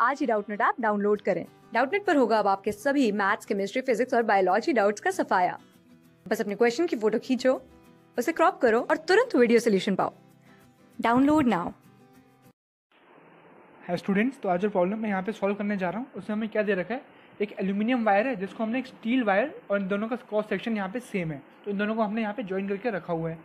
आज ही Doubtnut app download करें डाउटनेट पर होगा अब आपके सभी मैथ्स केमिस्ट्री फिजिक्स और बायोलॉजी डाउट्स का सफाया बस अपने क्वेश्चन की फोटो खींचो उसे क्रॉप करो और तुरंत वीडियो सोल्यूशन पाओ डाउनलोड नाउ है स्टूडेंट्स तो आज जो प्रॉब्लम मैं यहाँ पे सॉल्व करने जा रहा हूँ उसमें हमें क्या दे रखा है एक एल्यूमिनियम वायर है जिसको हमने एक स्टील वायर और इन दोनों का क्रॉस सेक्शन यहाँ पे सेम है तो इन दोनों को हमने यहाँ पे ज्वाइन करके रखा हुआ है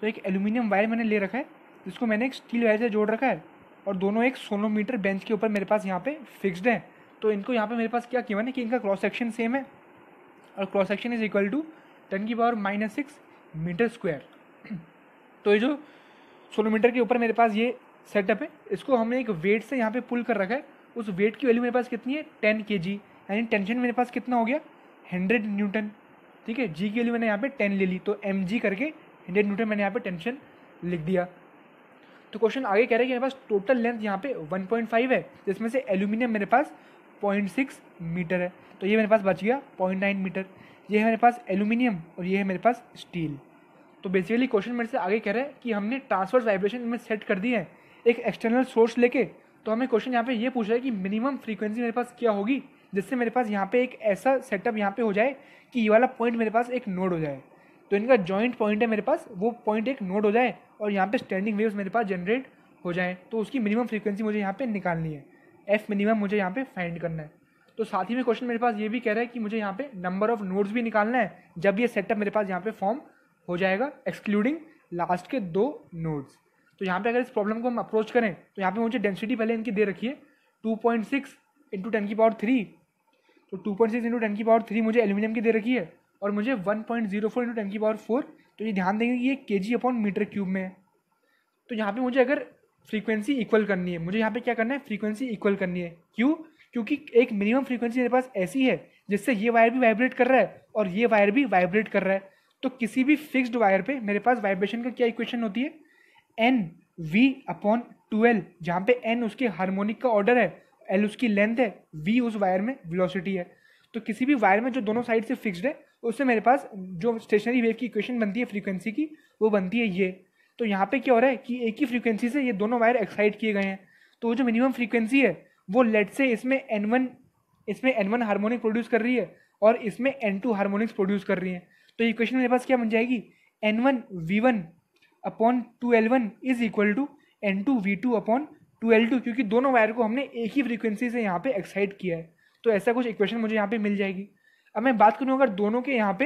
तो एक एल्यूमिनियम वायर मैंने ले रखा है जिसको मैंने एक स्टील वायर से जोड़ रखा है और दोनों एक सोलो मीटर बेंच के ऊपर मेरे पास यहाँ पे फिक्स्ड है तो इनको यहाँ पे मेरे पास क्या किया है कि इनका क्रॉस सेक्शन सेम है और cross section is equal to ten की power minus six metre square तो ये जो सोलो मीटर के ऊपर मेरे पास ये सेटअप है इसको हमने एक वेट से यहाँ पे पुल कर रखा है उस वेट की वैल्यू मेरे पास कितनी है टेन के जी यानी टेंशन मेरे पास कितना हो गया हंड्रेड न्यूटन ठीक है जी की वैल्यू मैंने यहाँ पे टेन ले ली तो एम जी करके हंड्रेड न्यूटन मैंने यहाँ पे टेंशन लिख दिया तो क्वेश्चन आगे कह रहा है कि मेरे पास टोटल लेंथ यहाँ पे 1.5 है जिसमें से एल्यूमिनियम मेरे पास 0.6 मीटर है तो ये मेरे पास बच गया 0.9 मीटर ये है मेरे पास एल्यूमिनियम और ये है मेरे पास स्टील तो बेसिकली क्वेश्चन मेरे से आगे कह रहा है कि हमने ट्रांसफर वाइब्रेशन में सेट कर दी है एक एक्सटर्नल सोर्स लेके तो हमें क्वेश्चन यहाँ पे ये पूछ रहा है कि मिनिमम फ्रीक्वेंसी मेरे पास क्या होगी जिससे मेरे पास यहाँ पे एक ऐसा सेटअप यहाँ पे हो जाए कि ये वाला पॉइंट मेरे पास एक नोड हो जाए तो इनका जॉइंट पॉइंट है मेरे पास वो पॉइंट एक नोड हो जाए और यहाँ पे स्टैंडिंग वेव्स मेरे पास जनरेट हो जाए तो उसकी मिनिमम फ्रीक्वेंसी मुझे यहाँ पे निकालनी है एफ मिनिमम मुझे यहाँ पे फाइंड करना है तो साथ ही में क्वेश्चन मेरे पास ये भी कह रहा है कि मुझे यहाँ पे नंबर ऑफ नोड्स भी निकालना है जब ये सेटअप मेरे पास यहाँ पे फॉर्म हो जाएगा एक्सक्लूडिंग लास्ट के दो नोड्स तो यहाँ पे अगर इस प्रॉब्लम को हम अप्रोच करें तो यहाँ पे मुझे डेंसिटी पहले इनकी दे रखी है two point six into ten की पावर थ्री तो two point six into ten की पावर थ्री मुझे एल्यूमिनियम की दे रखी है और मुझे one point zero four into ten की पावर फोर तो ये ध्यान देंगे कि ये के जी अपॉन मीटर क्यूब में है तो यहाँ पे मुझे अगर फ्रीक्वेंसी इक्वल करनी है मुझे यहाँ पे क्या करना है फ्रीक्वेंसी इक्वल करनी है क्यों क्योंकि एक मिनिमम फ्रीक्वेंसी मेरे पास ऐसी है जिससे ये वायर भी वाइब्रेट कर रहा है और ये वायर भी वाइब्रेट कर रहा है तो किसी भी फिक्स्ड वायर पे मेरे पास वाइब्रेशन का क्या इक्वेशन होती है एन वी अपॉन टूएल जहाँ पे एन उसके हार्मोनिक का ऑर्डर है एल उसकी लेंथ है वी उस वायर में वेलोसिटी है तो किसी भी वायर में जो दोनों साइड से फिक्स्ड है उससे मेरे पास जो स्टेशनरी वेव की इक्वेशन बनती है फ्रीक्वेंसी की वो बनती है ये तो यहाँ पे क्या हो रहा है कि एक ही फ्रीक्वेंसी से ये दोनों वायर एक्साइट किए गए हैं तो जो मिनिमम फ्रीक्वेंसी है वो लेट से इसमें एन वन इसमें एन वन हारमोनिक प्रोड्यूस कर रही है और इसमें एन टू हारमोनिक्स प्रोड्यूस कर रही हैं तो इक्वेशन मेरे पास क्या बन जाएगी N one V one upon two L one is equal to N two V two upon two L two क्योंकि दोनों वायर को हमने एक ही फ्रीक्वेंसी से यहाँ पे एक्साइट किया है तो ऐसा कुछ इक्वेशन मुझे यहाँ पे मिल जाएगी अब मैं बात करूँ अगर दोनों के यहाँ पे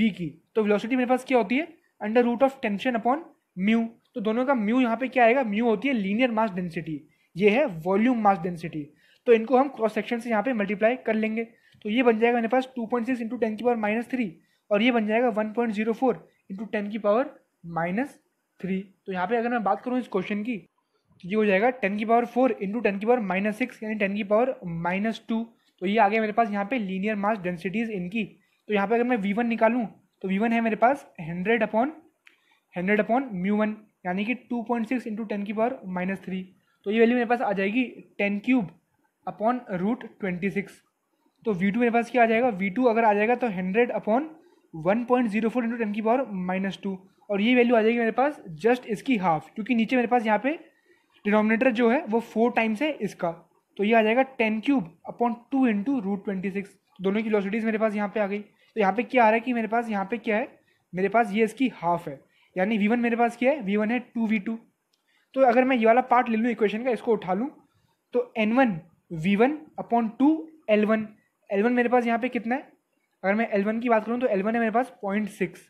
वी की तो वेलोसिटी मेरे पास क्या होती है under root of tension upon mu तो दोनों का म्यू यहाँ पे क्या आएगा म्यू होती है लीनियर मास डेंसिटी ये है वॉल्यूम मास डेंसिटी तो इनको हम क्रॉस सेक्शन से यहाँ पे मल्टीप्लाई कर लेंगे तो ये बन जाएगा मेरे पास two point six into ten की पावर माइनस थ्री और ये बन जाएगा one point zero four into ten की पावर माइनस थ्री तो यहाँ पे अगर मैं बात करूँ इस क्वेश्चन की तो ये हो जाएगा टेन की पावर फोर इंटू टेन की पावर माइनस सिक्स यानी टेन की पावर माइनस टू तो ये आ गया मेरे पास यहाँ पे लीनियर मास डेंसिटीज़ इनकी तो यहाँ पे अगर मैं वी वन निकालूँ तो वी वन है मेरे पास hundred upon hundred upon mu one यानी कि two point six into ten की पावर माइनस थ्री तो ये वैल्यू मेरे पास आ जाएगी ten cube upon root twenty six तो वी टू मेरे पास क्या आ जाएगा वी टू अगर आ जाएगा तो hundred upon one point zero four into ten की पावर माइनस टू और ये वैल्यू आ जाएगी मेरे पास जस्ट इसकी हाफ क्योंकि नीचे मेरे पास यहाँ पे डिनोमिनेटर जो है वो फोर टाइम्स है इसका तो ये आ जाएगा ten cube upon two into root twenty six दोनों की वेलोसिटीज़ मेरे पास यहाँ पे आ गई तो यहाँ पे क्या आ रहा है कि मेरे पास यहाँ पे क्या है मेरे पास ये इसकी हाफ है यानी वी वन मेरे पास क्या है वी वन है टू वी टू तो अगर मैं ये वाला पार्ट ले लूँ इक्वेशन का इसको उठा लूँ तो N one V one upon two L one L one मेरे पास यहाँ पे कितना है अगर मैं एल वन की बात करूँ तो एल वन है मेरे पास पॉइंट सिक्स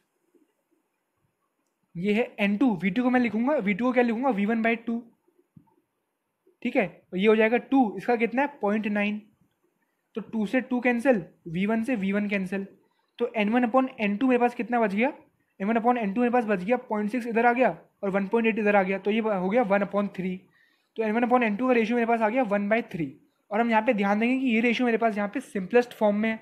ये है एन टू वी टू को मैं लिखूंगा वी टू को क्या लिखूंगा वी वन बाई टू ठीक है तो ये हो जाएगा टू इसका कितना है पॉइंट नाइन तो टू से टू कैंसिल वी वन से वी वन कैंसिल तो N one upon N two मेरे पास कितना बच गया N one upon N two मेरे पास बच गया पॉइंट सिक्स इधर आ गया और वन पॉइंट एट इधर आ गया तो ये हो गया वन अपॉन थ्री तो N one upon N two का रेशियो मेरे पास आ गया वन बाई थ्री और हम यहाँ पे ध्यान देंगे कि ये रेशियो मेरे पास यहाँ पे सिंपलेस्ट फॉर्म में है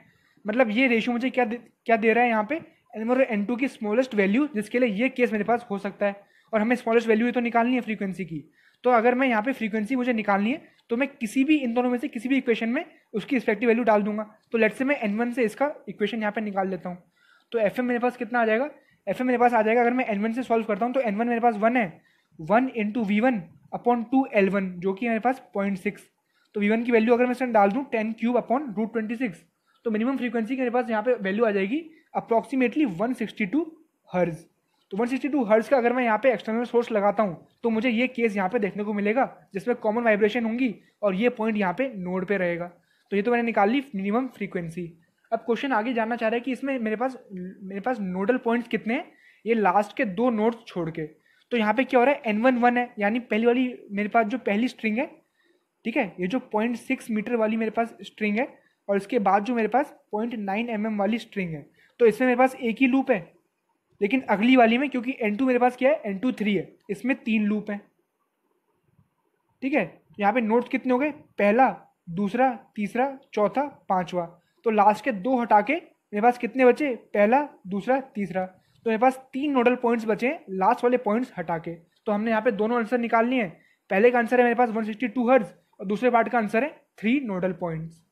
मतलब ये रेशियो मुझे क्या दे, क्या दे रहा है यहाँ पे एन वन और एन टू की स्मॉलेस्ट वैल्यू जिसके लिए ये केस मेरे पास हो सकता है और हमें स्मॉलेस्ट वैल्यू तो निकालनी है फ्रीक्वेंसी की तो अगर मैं यहाँ पे फ्रीक्वेंसी मुझे निकालनी है तो मैं किसी भी इन दोनों में से किसी भी इक्वेशन में उसकी रिस्पेक्टिव वैल्यू डाल दूंगा तो लेट से मैं एन वन से इसका इक्वेशन यहाँ पर निकाल लेता हूँ तो एफ एम मेरे पास कितना आ जाएगा एफ एम मेरे पास आ जाएगा अगर मैं एन वन से सॉल्व करता हूँ तो एन वन मेरे पास वन है one into V one upon two L one जो कि मेरे पास पॉइंट सिक्स तो वी वन की वैल्यू अगर मैं इसमें डाल दूँ ten cube upon root twenty six तो मिनिमम फ्रीक्वेंसी के मेरे पास यहाँ पे वैल्यू आ जाएगी approximately one sixty two hertz तो 162 हर्ज़ का अगर मैं यहाँ पे एक्सटर्नल सोर्स लगाता हूँ तो मुझे ये केस यहाँ पे देखने को मिलेगा जिसमें कॉमन वाइब्रेशन होंगी और ये पॉइंट यहाँ पे नोड पे रहेगा तो ये तो मैंने निकाल ली मिनिमम फ्रीक्वेंसी अब क्वेश्चन आगे जानना चाह रहा है कि इसमें मेरे पास मेरे पास नोडल पॉइंट्स कितने हैं ये लास्ट के दो नोड्स छोड़ के तो यहाँ पर क्या हो रहा है एन वन वन है यानी पहली वाली मेरे पास जो पहली स्ट्रिंग है ठीक है ये जो पॉइंट सिक्स मीटर वाली मेरे पास स्ट्रिंग है और इसके बाद जो मेरे पास पॉइंट नाइन एम एम वाली स्ट्रिंग है तो इसमें मेरे पास एक ही लूप है लेकिन अगली वाली में क्योंकि एन टू मेरे पास क्या है एन टू थ्री है इसमें तीन लूप हैं ठीक है यहाँ पे नोट्स कितने हो गए पहला दूसरा तीसरा चौथा पांचवा तो लास्ट के दो हटा के मेरे पास कितने बचे पहला दूसरा तीसरा तो मेरे पास तीन नोडल पॉइंट्स बचे हैं लास्ट वाले पॉइंट्स हटा के तो हमने यहाँ पे दोनों आंसर निकाल लिए हैं पहले का आंसर है मेरे पास वन सिक्सटी टू हर्ज और दूसरे पार्ट का आंसर है three nodal points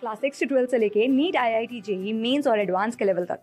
class six से ट्वेल्थ से लेके NEET I I T JEE mains और एडवांस के लेवल तक